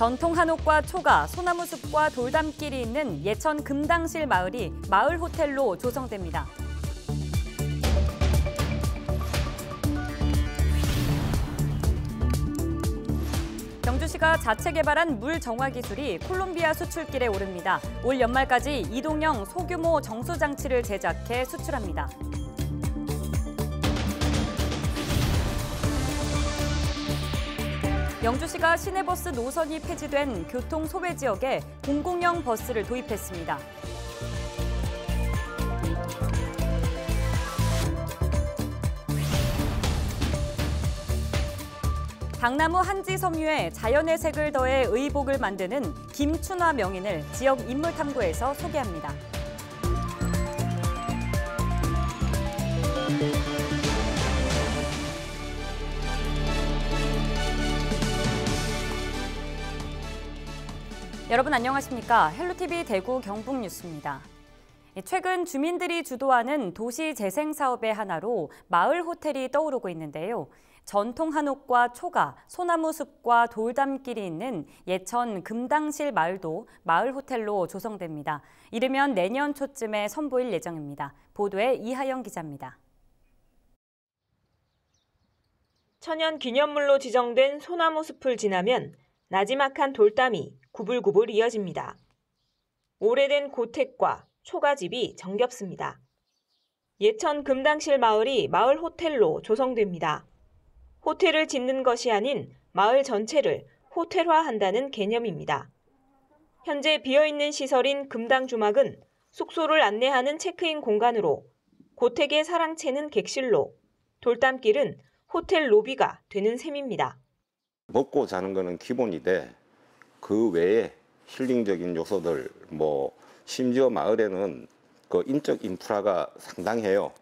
전통 한옥과 초가, 소나무숲과 돌담길이 있는 예천 금당실 마을이 마을 호텔로 조성됩니다. 경주시가 자체 개발한 물 정화 기술이 콜롬비아 수출길에 오릅니다. 올 연말까지 이동형 소규모 정수 장치를 제작해 수출합니다. 영주시가 시내버스 노선이 폐지된 교통 소외 지역에 공공형 버스를 도입했습니다. 당나무 한지 섬유에 자연의 색을 더해 의복을 만드는 김춘화 명인을 지역 인물 탐구에서 소개합니다. 여러분 안녕하십니까? 헬로티비 대구 경북 뉴스입니다. 최근 주민들이 주도하는 도시 재생 사업의 하나로 마을 호텔이 떠오르고 있는데요. 전통 한옥과 초가, 소나무 숲과 돌담길이 있는 예천 금당실 마을도 마을 호텔로 조성됩니다. 이르면 내년 초쯤에 선보일 예정입니다. 보도에 이하영 기자입니다. 천연 기념물로 지정된 소나무 숲을 지나면 나지막한 돌담이 구불구불 이어집니다. 오래된 고택과 초가집이 정겹습니다. 예천 금당실 마을이 마을 호텔로 조성됩니다. 호텔을 짓는 것이 아닌 마을 전체를 호텔화한다는 개념입니다. 현재 비어있는 시설인 금당 주막은 숙소를 안내하는 체크인 공간으로 고택의 사랑채는 객실로 돌담길은 호텔 로비가 되는 셈입니다. 먹고 자는 거는 기본이 돼그 외에 힐링적인 요소들 뭐 심지어 마을에는 그 인적 인프라가 상당해요.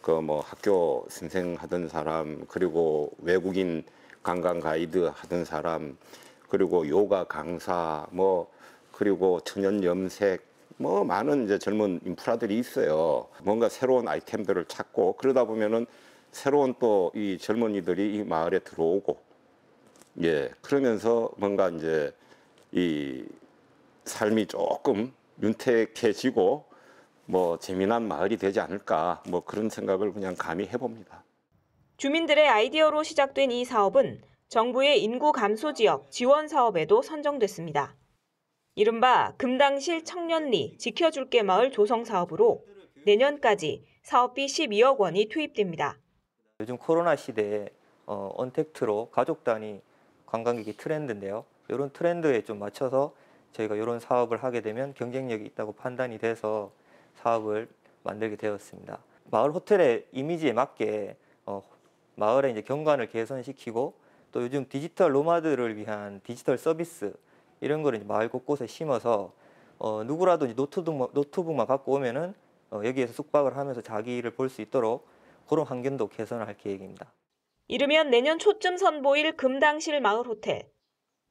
그 뭐 학교 선생 하던 사람 그리고 외국인 관광 가이드 하던 사람 그리고 요가 강사 뭐 그리고 천연 염색 뭐 많은 이제 젊은 인프라들이 있어요. 뭔가 새로운 아이템들을 찾고 그러다 보면은 새로운 또 이 젊은이들이 이 마을에 들어오고 예, 그러면서 뭔가 이제 이 삶이 조금 윤택해지고 뭐 재미난 마을이 되지 않을까 뭐 그런 생각을 그냥 감히 해봅니다. 주민들의 아이디어로 시작된 이 사업은 정부의 인구 감소 지역 지원 사업에도 선정됐습니다. 이른바 금당실 청년리 지켜줄게 마을 조성 사업으로 내년까지 사업비 12억 원이 투입됩니다. 요즘 코로나 시대에 어, 언택트로 가족 단위 관광객의 트렌드인데요. 이런 트렌드에 좀 맞춰서 저희가 이런 사업을 하게 되면 경쟁력이 있다고 판단이 돼서 사업을 만들게 되었습니다. 마을 호텔의 이미지에 맞게 어, 마을의 이제 경관을 개선시키고 또 요즘 디지털 로마드를 위한 디지털 서비스 이런 거를 마을 곳곳에 심어서 어, 누구라도 노트북, 노트북만 갖고 오면은 어, 여기에서 숙박을 하면서 자기를 볼 수 있도록 그런 환경도 개선할 계획입니다. 이르면 내년 초쯤 선보일 금당실 마을 호텔,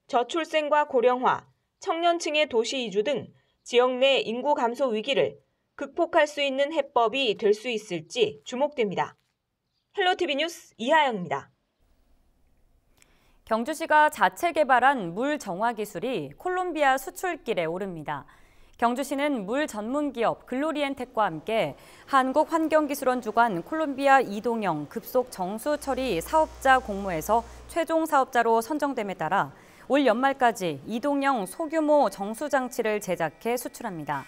저출생과 고령화, 청년층의 도시 이주 등 지역 내 인구 감소 위기를 극복할 수 있는 해법이 될 수 있을지 주목됩니다. 헬로티비 뉴스 이하영입니다. 경주시가 자체 개발한 물 정화 기술이 콜롬비아 수출길에 오릅니다. 경주시는 물 전문 기업 글로리엔텍과 함께 한국환경기술원 주관 콜롬비아 이동영 급속 정수 처리 사업자 공모에서 최종 사업자로 선정됨에 따라 올 연말까지 이동영 소규모 정수 장치를 제작해 수출합니다.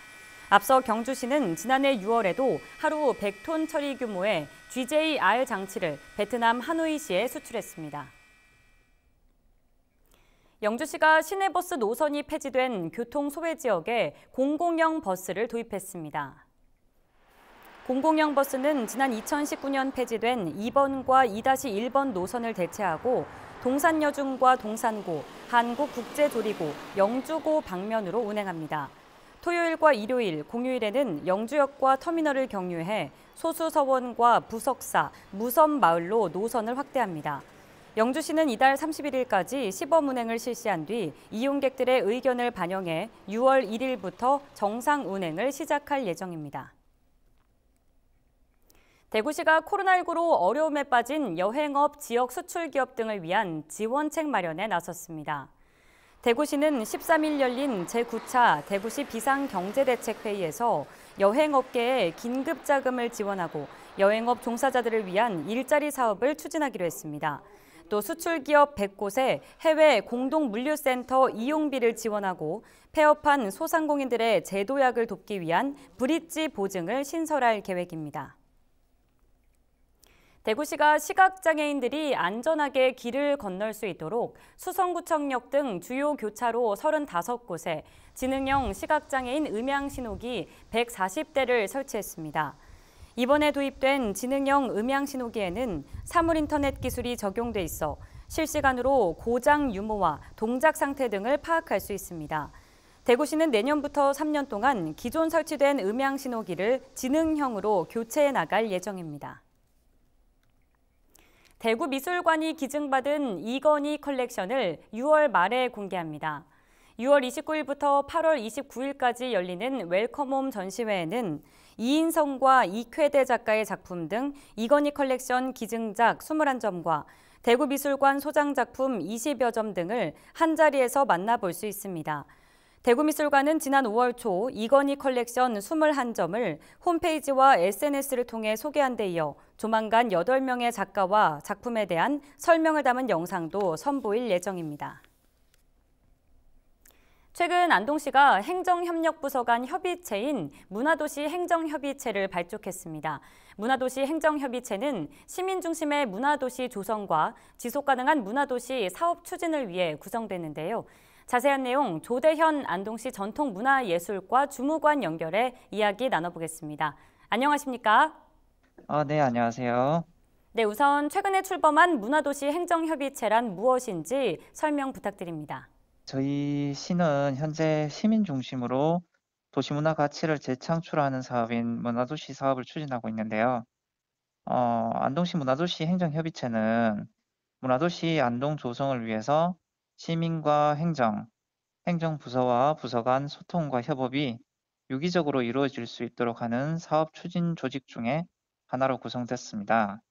앞서 경주시는 지난해 6월에도 하루 100톤 처리 규모의 GJR 장치를 베트남 하노이시에 수출했습니다. 영주시가 시내버스 노선이 폐지된 교통 소외 지역에 공공형 버스를 도입했습니다. 공공형 버스는 지난 2019년 폐지된 2번과 2-1번 노선을 대체하고 동산여중과 동산고, 한국국제조리고, 영주고 방면으로 운행합니다. 토요일과 일요일, 공휴일에는 영주역과 터미널을 경유해 소수서원과 부석사, 무섬마을로 노선을 확대합니다. 영주시는 이달 31일까지 시범 운행을 실시한 뒤 이용객들의 의견을 반영해 6월 1일부터 정상 운행을 시작할 예정입니다. 대구시가 코로나19로 어려움에 빠진 여행업 지역 수출 기업 등을 위한 지원책 마련에 나섰습니다. 대구시는 13일 열린 제9차 대구시 비상경제대책회의에서 여행업계에 긴급 자금을 지원하고 여행업 종사자들을 위한 일자리 사업을 추진하기로 했습니다. 또 수출 기업 100곳에 해외 공동 물류센터 이용비를 지원하고 폐업한 소상공인들의 제도약을 돕기 위한 브릿지 보증을 신설할 계획입니다. 대구시가 시각장애인들이 안전하게 길을 건널 수 있도록 수성구청역 등 주요 교차로 35곳에 지능형 시각장애인 음향신호기 140대를 설치했습니다. 이번에 도입된 지능형 음향 신호기에는 사물 인터넷 기술이 적용돼 있어 실시간으로 고장 유무와 동작 상태 등을 파악할 수 있습니다. 대구시는 내년부터 3년 동안 기존 설치된 음향 신호기를 지능형으로 교체해 나갈 예정입니다. 대구 미술관이 기증받은 이건희 컬렉션을 6월 말에 공개합니다. 6월 29일부터 8월 29일까지 열리는 웰컴홈 전시회에는 이인성과 이쾌대 작가의 작품 등 이건희 컬렉션 기증작 21점과 대구미술관 소장 작품 20여 점 등을 한자리에서 만나볼 수 있습니다. 대구미술관은 지난 5월 초 이건희 컬렉션 21점을 홈페이지와 SNS를 통해 소개한 데 이어 조만간 8명의 작가와 작품에 대한 설명을 담은 영상도 선보일 예정입니다. 최근 안동시가 행정협력부서 간 협의체인 문화도시 행정협의체를 발족했습니다. 문화도시 행정협의체는 시민 중심의 문화도시 조성과 지속가능한 문화도시 사업 추진을 위해 구성됐는데요. 자세한 내용 조대현 안동시 전통문화예술과 주무관 연결해 이야기 나눠보겠습니다. 안녕하십니까? 아, 네, 안녕하세요. 네, 우선 최근에 출범한 문화도시 행정협의체란 무엇인지 설명 부탁드립니다. 저희 시는 현재 시민 중심으로 도시문화 가치를 재창출하는 사업인 문화도시 사업을 추진하고 있는데요. 어, 안동시 문화도시 행정협의체는 문화도시 안동 조성을 위해서 시민과 행정, 행정부서와 부서 간 소통과 협업이 유기적으로 이루어질 수 있도록 하는 사업 추진 조직 중에 하나로 구성됐습니다.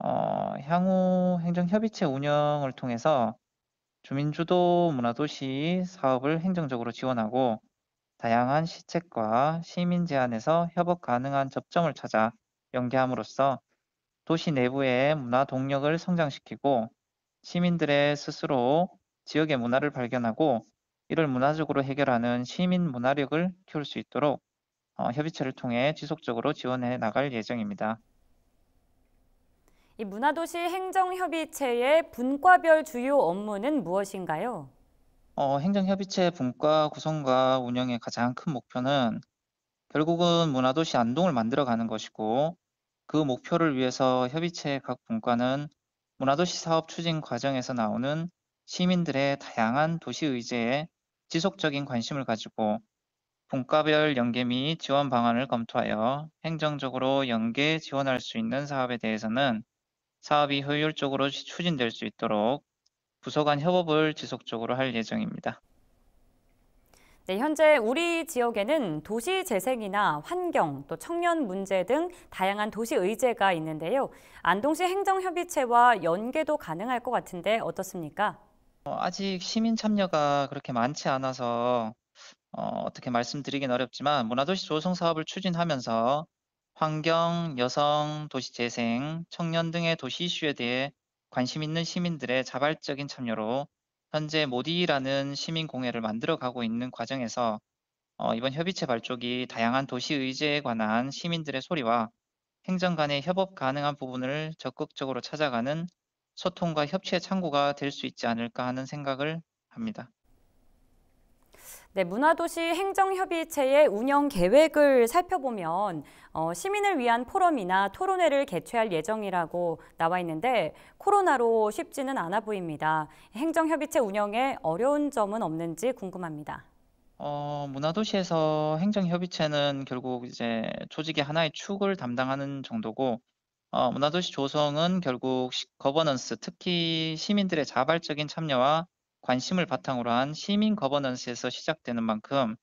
어, 향후 행정협의체 운영을 통해서 주민주도 문화도시 사업을 행정적으로 지원하고 다양한 시책과 시민 제안에서 협업 가능한 접점을 찾아 연계함으로써 도시 내부의 문화 동력을 성장시키고 시민들의 스스로 지역의 문화를 발견하고 이를 문화적으로 해결하는 시민 문화력을 키울 수 있도록 어, 협의체를 통해 지속적으로 지원해 나갈 예정입니다. 이 문화도시 행정협의체의 분과별 주요 업무는 무엇인가요? 어, 행정협의체 분과 구성과 운영의 가장 큰 목표는 결국은 문화도시 안동을 만들어가는 것이고 그 목표를 위해서 협의체 각 분과는 문화도시 사업 추진 과정에서 나오는 시민들의 다양한 도시 의제에 지속적인 관심을 가지고 분과별 연계 및 지원 방안을 검토하여 행정적으로 연계 지원할 수 있는 사업에 대해서는 사업이 효율적으로 추진될 수 있도록 부서 간 협업을 지속적으로 할 예정입니다. 네, 현재 우리 지역에는 도시 재생이나 환경, 또 청년 문제 등 다양한 도시 의제가 있는데요. 안동시 행정협의체와 연계도 가능할 것 같은데 어떻습니까? 어, 아직 시민 참여가 그렇게 많지 않아서 어, 어떻게 말씀드리긴 어렵지만 문화도시 조성 사업을 추진하면서 환경, 여성, 도시재생, 청년 등의 도시 이슈에 대해 관심 있는 시민들의 자발적인 참여로 현재 모디라는 시민공회를 만들어가고 있는 과정에서 어, 이번 협의체 발족이 다양한 도시 의제에 관한 시민들의 소리와 행정 간의 협업 가능한 부분을 적극적으로 찾아가는 소통과 협치의 창구가 될 수 있지 않을까 하는 생각을 합니다. 네, 문화도시 행정협의체의 운영 계획을 살펴보면 어, 시민을 위한 포럼이나 토론회를 개최할 예정이라고 나와 있는데 코로나로 쉽지는 않아 보입니다. 행정협의체 운영에 어려운 점은 없는지 궁금합니다. 어, 문화도시에서 행정협의체는 결국 이제 조직의 하나의 축을 담당하는 정도고 어, 문화도시 조성은 결국 시, 거버넌스, 특히 시민들의 자발적인 참여와 관심을 바탕으로 한 시민 거버넌스에서 시작되는 만큼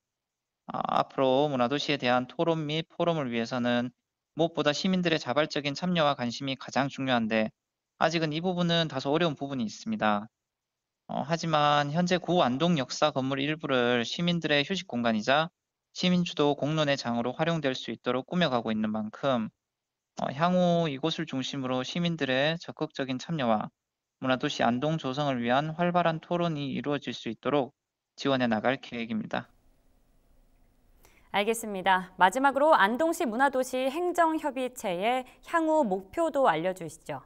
아, 앞으로 문화도시에 대한 토론 및 포럼을 위해서는 무엇보다 시민들의 자발적인 참여와 관심이 가장 중요한데 아직은 이 부분은 다소 어려운 부분이 있습니다. 어, 하지만 현재 구 안동 역사 건물 일부를 시민들의 휴식 공간이자 시민주도 공론의 장으로 활용될 수 있도록 꾸며가고 있는 만큼 어, 향후 이곳을 중심으로 시민들의 적극적인 참여와 문화도시 안동 조성을 위한 활발한 토론이 이루어질 수 있도록 지원해 나갈 계획입니다. 알겠습니다. 마지막으로 안동시 문화도시 행정협의체의 향후 목표도 알려주시죠.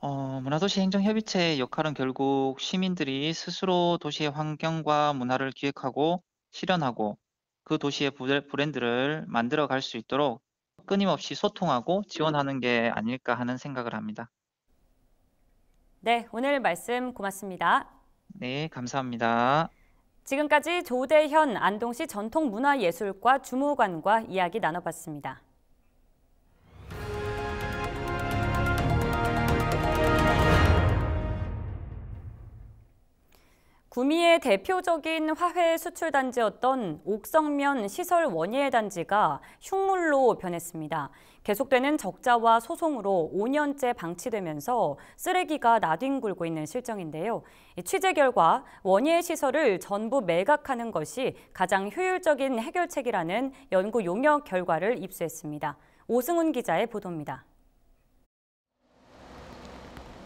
어, 문화도시 행정협의체의 역할은 결국 시민들이 스스로 도시의 환경과 문화를 기획하고 실현하고 그 도시의 브랜드를 만들어 갈 수 있도록 끊임없이 소통하고 지원하는 게 아닐까 하는 생각을 합니다. 네, 오늘 말씀 고맙습니다. 네, 감사합니다. 지금까지 조대현 안동시 전통문화예술과 주무관과 이야기 나눠봤습니다. 구미의 대표적인 화훼 수출 단지였던 옥성면 시설 원예 단지가 흉물로 변했습니다. 계속되는 적자와 소송으로 5년째 방치되면서 쓰레기가 나뒹굴고 있는 실정인데요. 취재 결과 원예 시설을 전부 매각하는 것이 가장 효율적인 해결책이라는 연구 용역 결과를 입수했습니다. 오승훈 기자의 보도입니다.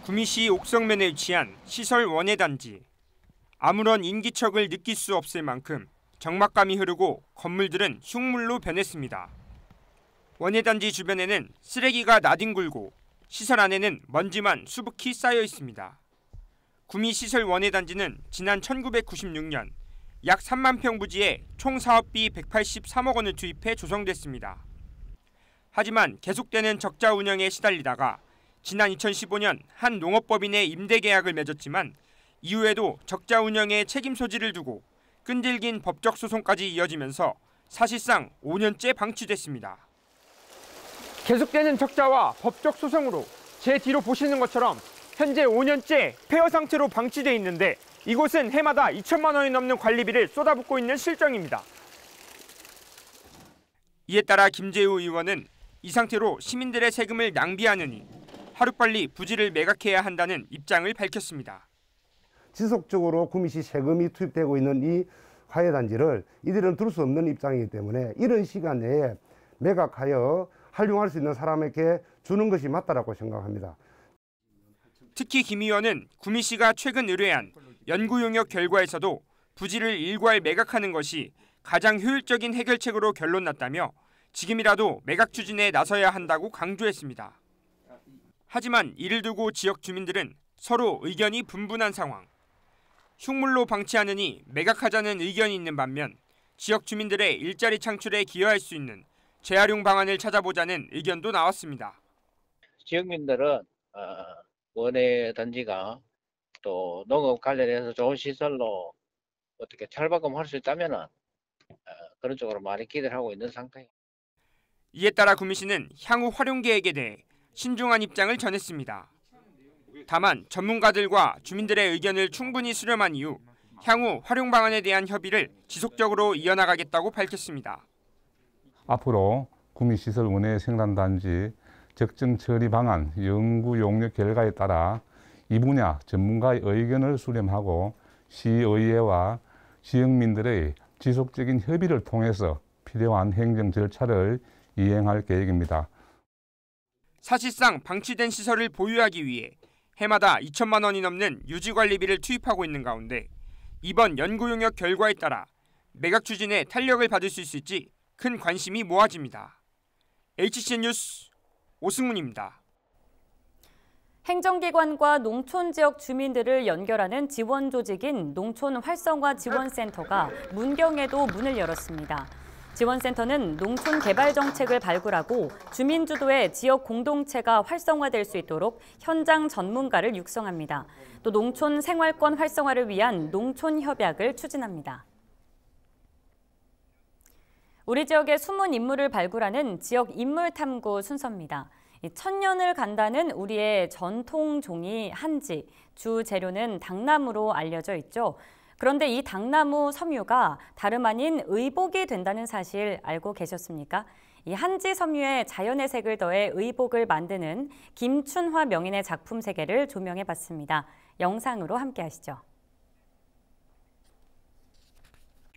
구미시 옥성면에 위치한 시설 원예 단지. 아무런 인기척을 느낄 수 없을 만큼 적막감이 흐르고 건물들은 흉물로 변했습니다. 원예단지 주변에는 쓰레기가 나뒹굴고 시설 안에는 먼지만 수북히 쌓여 있습니다. 구미시설 원예단지는 지난 1996년 약 3만 평 부지에 총 사업비 183억 원을 투입해 조성됐습니다. 하지만 계속되는 적자 운영에 시달리다가 지난 2015년 한 농업법인의 임대 계약을 맺었지만 이후에도 적자 운영에 책임 소지를 두고 끈질긴 법적 소송까지 이어지면서 사실상 5년째 방치됐습니다. 계속되는 적자와 법적 소송으로 제 뒤로 보시는 것처럼 현재 5년째 폐허 상태로 방치돼 있는데 이곳은 해마다 2천만 원이 넘는 관리비를 쏟아붓고 있는 실정입니다. 이에 따라 김재우 의원은 이 상태로 시민들의 세금을 낭비하느니 하루빨리 부지를 매각해야 한다는 입장을 밝혔습니다. 지속적으로 구미시 세금이 투입되고 있는 이 화훼단지를 이들은 둘수 없는 입장이기 때문에 이런 시간 내에 매각하여 활용할 수 있는 사람에게 주는 것이 맞다라고 생각합니다. 특히 김 의원은 구미시가 최근 의뢰한 연구 용역 결과에서도 부지를 일괄 매각하는 것이 가장 효율적인 해결책으로 결론났다며 지금이라도 매각 추진에 나서야 한다고 강조했습니다. 하지만 이를 두고 지역 주민들은 서로 의견이 분분한 상황. 흉물로 방치하느니 매각하자는 의견이 있는 반면 지역 주민들의 일자리 창출에 기여할 수 있는 재활용 방안을 찾아보자는 의견도 나왔습니다. 지역민들은 어, 원예 단지가 또 농업 관련해서 좋은 시설로 어떻게 철바꿈할수 있다면 어, 그런 쪽으로 많이 기대를 하고 있는 상태입니다. 이에 따라 구미시는 향후 활용 계획에 대해 신중한 입장을 전했습니다. 다만 전문가들과 주민들의 의견을 충분히 수렴한 이후 향후 활용 방안에 대한 협의를 지속적으로 이어나가겠다고 밝혔습니다. 앞으로 구미시설 운해 생산단지 적정 처리 방안 연구 용역 결과에 따라 이 분야 전문가의 의견을 수렴하고 시의회와 지역민들의 지속적인 협의를 통해서 필요한 행정 절차를 이행할 계획입니다. 사실상 방치된 시설을 보유하기 위해 해마다 2천만 원이 넘는 유지관리비를 투입하고 있는 가운데 이번 연구용역 결과에 따라 매각 추진에 탄력을 받을 수 있을지 큰 관심이 모아집니다. h c 뉴스 오승문입니다. 행정기관과 농촌 지역 주민들을 연결하는 지원 조직인 농촌 활성화 지원센터가 문경에도 문을 열었습니다. 지원센터는 농촌 개발 정책을 발굴하고 주민 주도의 지역 공동체가 활성화될 수 있도록 현장 전문가를 육성합니다. 또 농촌 생활권 활성화를 위한 농촌 협약을 추진합니다. 우리 지역의 숨은 인물을 발굴하는 지역 인물 탐구 순서입니다. 천년을 간다는 우리의 전통 종이 한지, 주 재료는 당나무로 알려져 있죠. 그런데 이 당나무 섬유가 다름 아닌 의복이 된다는 사실 알고 계셨습니까? 이 한지 섬유에 자연의 색을 더해 의복을 만드는 김춘화 명인의 작품 세계를 조명해 봤습니다. 영상으로 함께 하시죠.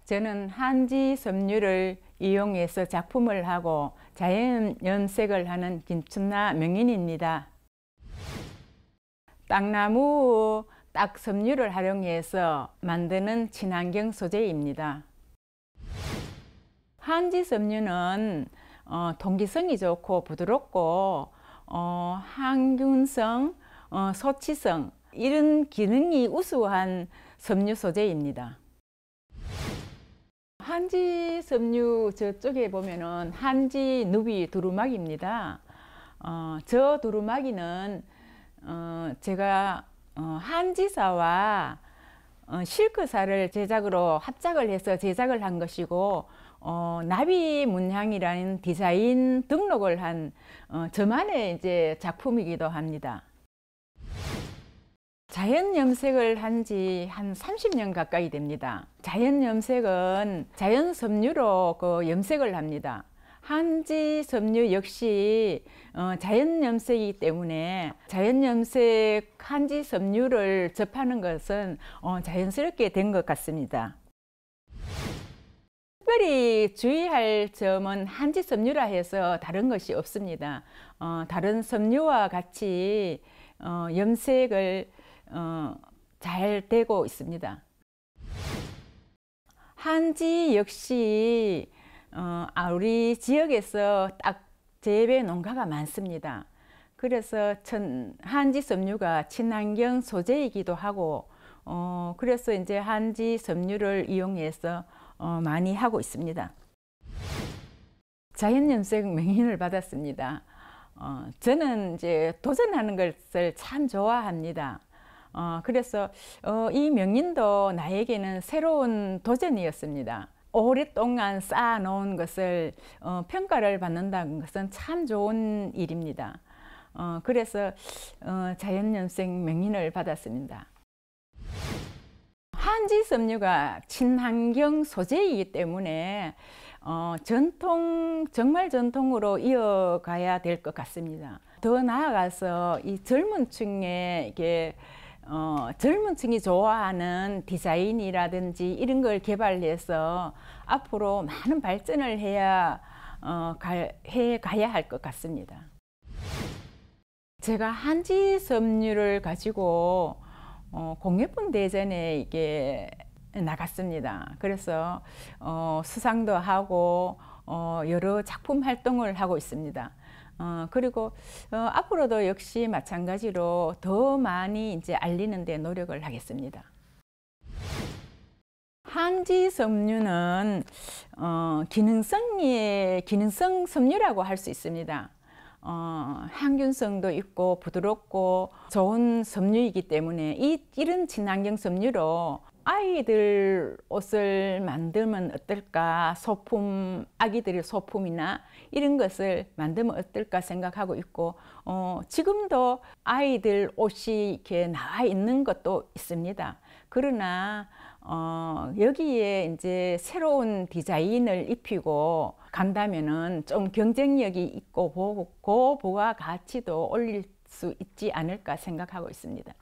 저는 한지 섬유를 이용해서 작품을 하고 자연 연색을 하는 김춘화 명인입니다. 땅나무 딱 섬유를 활용해서 만드는 친환경 소재입니다. 한지 섬유는 어, 동기성이 좋고 부드럽고 어, 항균성, 어, 소치성 이런 기능이 우수한 섬유 소재입니다. 한지 섬유 저쪽에 보면은 한지 누비 두루마기입니다. 어, 저 두루마기는 어, 제가 어, 한지사와 어, 실크사를 제작으로 합작을 해서 제작을 한 것이고 어, 나비 문양이라는 디자인 등록을 한 어, 저만의 이제 작품이기도 합니다. 자연 염색을 한 지한 한 30년 가까이 됩니다. 자연 염색은 자연 섬유로 그 염색을 합니다. 한지 섬유 역시 어, 자연 염색이기 때문에 자연 염색 한지 섬유를 접하는 것은 어, 자연스럽게 된 것 같습니다. 특별히 주의할 점은 한지 섬유라 해서 다른 것이 없습니다. 어, 다른 섬유와 같이 어, 염색을 어, 잘 되고 있습니다. 한지 역시 어, 아, 우리 지역에서 딱 재배 농가가 많습니다. 그래서 천, 한지 섬유가 친환경 소재이기도 하고 어, 그래서 이제 한지 섬유를 이용해서 어, 많이 하고 있습니다. 자연염색 명인을 받았습니다. 어, 저는 이제 도전하는 것을 참 좋아합니다. 어, 그래서 어, 이 명인도 나에게는 새로운 도전이었습니다. 오랫동안 쌓아놓은 것을 어, 평가를 받는다는 것은 참 좋은 일입니다. 어, 그래서 어, 자연연생 명인을 받았습니다. 한지섬유가 친환경 소재이기 때문에 어, 전통 정말 전통으로 이어가야 될 것 같습니다. 더 나아가서 이 젊은 층에 이게 어, 젊은 층이 좋아하는 디자인이라든지 이런 걸 개발해서 앞으로 많은 발전을 해야 어, 가, 해 가야 할 것 같습니다. 제가 한지 섬유를 가지고 어, 공예품 대전에 이게 나갔습니다. 그래서 어, 수상도 하고 어, 여러 작품 활동을 하고 있습니다. 어, 그리고 어, 앞으로도 역시 마찬가지로 더 많이 이제 알리는 데 노력을 하겠습니다. 항지 섬유는 어, 기능성의 기능성 섬유라고 할 수 있습니다. 어, 항균성도 있고 부드럽고 좋은 섬유이기 때문에 이, 이런 친환경 섬유로 아이들 옷을 만들면 어떨까 소품 아기들의 소품이나 이런 것을 만들면 어떨까 생각하고 있고 어, 지금도 아이들 옷이 이렇게 나와 있는 것도 있습니다. 그러나 어, 여기에 이제 새로운 디자인을 입히고 간다면은 좀 경쟁력이 있고 보고 보와 가치도 올릴 수 있지 않을까 생각하고 있습니다.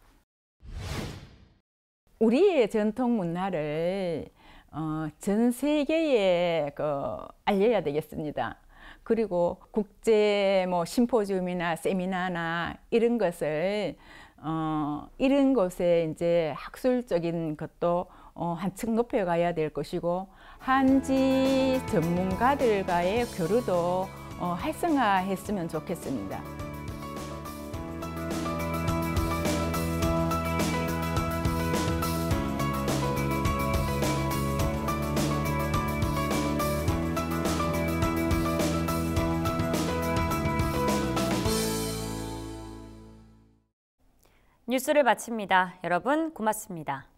우리의 전통 문화를 어, 전 세계에 그 알려야 되겠습니다. 그리고 국제 뭐 심포지움이나 세미나나 이런 것을 어, 이런 곳에 이제 학술적인 것도 어, 한층 높여가야 될 것이고 한지 전문가들과의 교류도 어, 활성화했으면 좋겠습니다. 뉴스를 마칩니다. 여러분 고맙습니다.